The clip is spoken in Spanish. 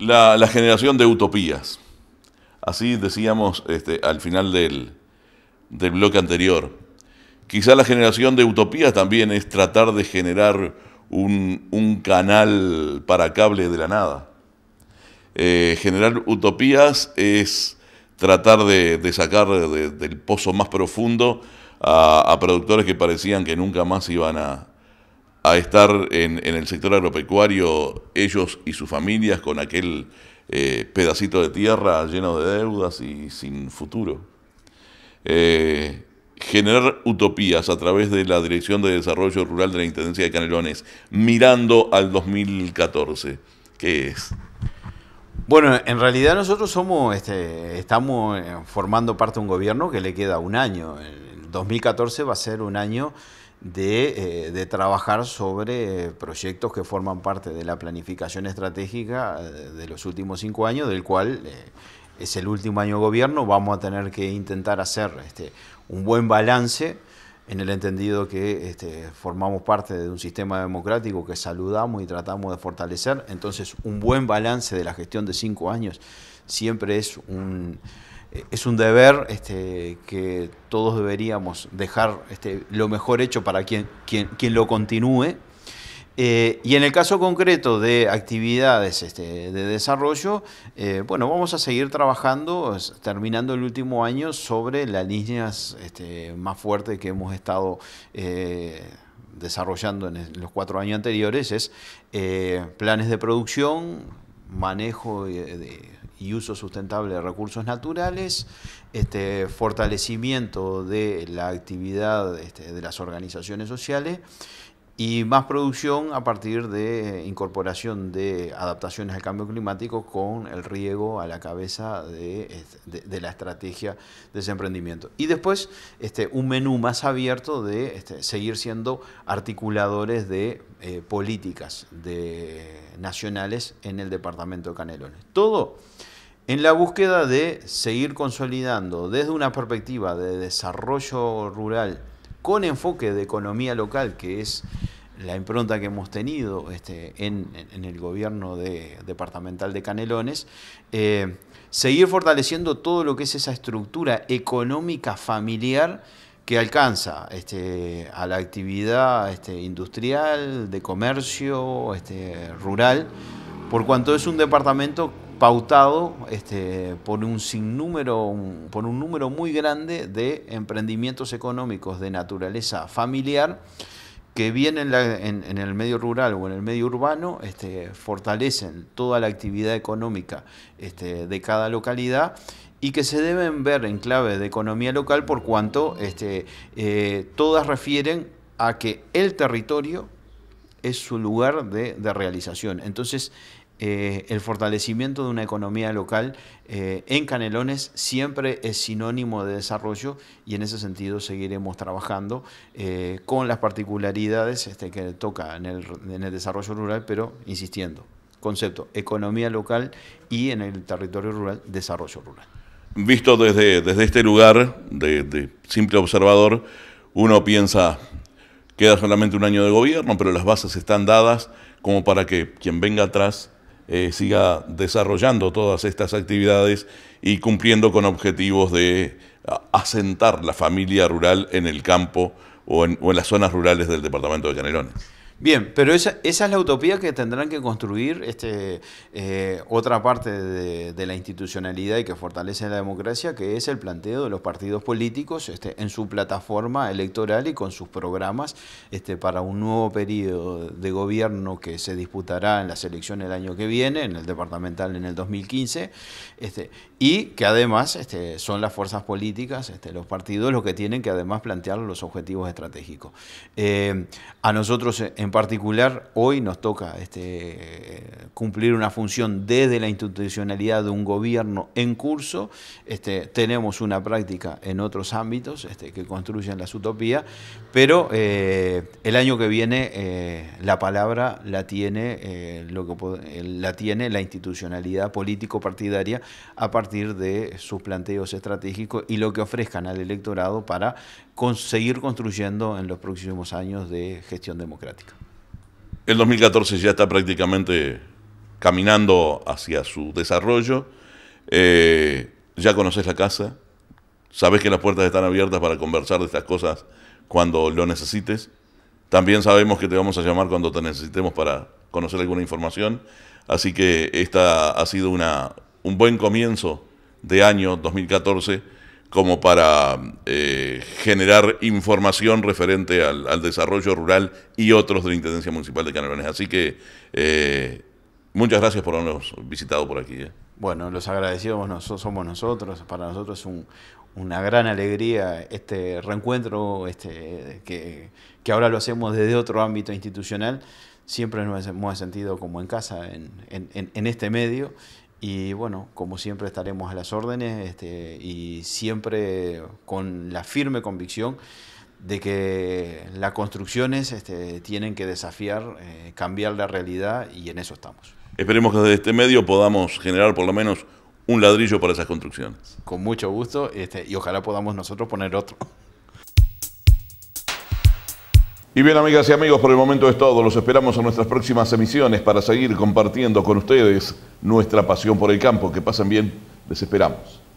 la, generación de utopías. Así decíamos este, al final del, bloque anterior. Quizá la generación de utopías también es tratar de generar un, canal para cable de la nada. Eh, generar utopías es tratar de, sacar del pozo más profundo a, productores que parecían que nunca más iban a, a estar en, el sector agropecuario ellos y sus familias con aquel eh, pedacito de tierra lleno de deudas y sin futuro. Eh, generar utopías a través de la Dirección de Desarrollo Rural de la Intendencia de Canelones, mirando al 2014. ¿Qué es? Bueno, en realidad nosotros somos, este, estamos eh, formando parte de un gobierno que le queda un año. El 2014 va a ser un año eh, de, trabajar sobre proyectos que forman parte de la planificación estratégica eh, de los últimos cinco años, del cual eh, es el último año de gobierno, vamos a tener que intentar hacer este, un buen balance en el entendido que este, formamos parte de un sistema democrático que saludamos y tratamos de fortalecer, entonces un buen balance de la gestión de cinco años siempre es un eh, es un deber este, que todos deberíamos dejar este, lo mejor hecho para quien, quien, quien lo continúe. Eh, y en el caso concreto de actividades este, de desarrollo, eh, bueno, vamos a seguir trabajando, terminando el último año, sobre las líneas este, más fuertes que hemos estado desarrollando en los cuatro años anteriores, es planes de producción, manejo de y uso sustentable de recursos naturales, este, fortalecimiento de la actividad este, de las organizaciones sociales y más producción a partir de eh, incorporación de adaptaciones al cambio climático con el riego a la cabeza de, la estrategia de ese emprendimiento. Y después este, un menú más abierto de este, seguir siendo articuladores de eh, políticas de, nacionales en el departamento de Canelones. Todo en la búsqueda de seguir consolidando desde una perspectiva de desarrollo rural, con enfoque de economía local, que es la impronta que hemos tenido este, en, el gobierno departamental de Canelones, eh, seguir fortaleciendo todo lo que es esa estructura económica familiar que alcanza este, a la actividad este, industrial, de comercio, rural, por cuanto es un departamento pautado este, por un sinnúmero, por un número muy grande de emprendimientos económicos de naturaleza familiar que vienen en, el medio rural o en el medio urbano este, fortalecen toda la actividad económica este, de cada localidad y que se deben ver en clave de economía local por cuanto este, eh, todas refieren a que el territorio es su lugar de, de realización. Entonces, eh, el fortalecimiento de una economía local eh, en Canelones siempre es sinónimo de desarrollo y en ese sentido seguiremos trabajando eh, con las particularidades este, que toca en el, desarrollo rural, pero insistiendo, concepto, economía local y en el territorio rural, desarrollo rural. Visto desde, desde este lugar de, de simple observador, uno piensa, queda solamente un año de gobierno, pero las bases están dadas como para que quien venga atrás eh, siga desarrollando todas estas actividades y cumpliendo con objetivos de asentar la familia rural en el campo o en, o en las zonas rurales del departamento de Canelones. Bien, pero esa, es la utopía que tendrán que construir este, eh, otra parte de, la institucionalidad y que fortalece la democracia, que es el planteo de los partidos políticos este, en su plataforma electoral y con sus programas este, para un nuevo periodo de gobierno que se disputará en las elecciones el año que viene, en el departamental en el 2015, este, y que además este, son las fuerzas políticas, este, los partidos, los que tienen que además plantear los objetivos estratégicos. Eh, a nosotros eh, en en particular, hoy nos toca este, cumplir una función desde la institucionalidad de un gobierno en curso. Este, tenemos una práctica en otros ámbitos este, que construyen las utopías, pero eh, el año que viene eh, la palabra la tiene, eh, lo que, la tiene la institucionalidad político-partidaria a partir de sus planteos estratégicos y lo que ofrezcan al electorado para conseguir seguir construyendo en los próximos años de gestión democrática. El 2014 ya está prácticamente caminando hacia su desarrollo. Eh, ya conoces la casa, sabes que las puertas están abiertas para conversar de estas cosas cuando lo necesites. También sabemos que te vamos a llamar cuando te necesitemos para conocer alguna información. Así que esta ha sido una, un buen comienzo de año 2014 como para eh, generar información referente al, desarrollo rural y otros de la Intendencia Municipal de Canelones. Así que eh, muchas gracias por habernos visitado por aquí. Eh. Bueno, los agradecidos nosotros, somos nosotros. Para nosotros es una gran alegría este reencuentro este, que, ahora lo hacemos desde otro ámbito institucional siempre nos hemos sentido como en casa en, en este medio y bueno, como siempre estaremos a las órdenes este, y siempre con la firme convicción de que las construcciones este, tienen que desafiar, eh, cambiar la realidad y en eso estamos. Esperemos que desde este medio podamos generar por lo menos un ladrillo para esas construcciones. Con mucho gusto este, y ojalá podamos nosotros poner otro. Y bien, amigas y amigos, por el momento es todo. Los esperamos en nuestras próximas emisiones para seguir compartiendo con ustedes nuestra pasión por el campo. Que pasen bien, les esperamos.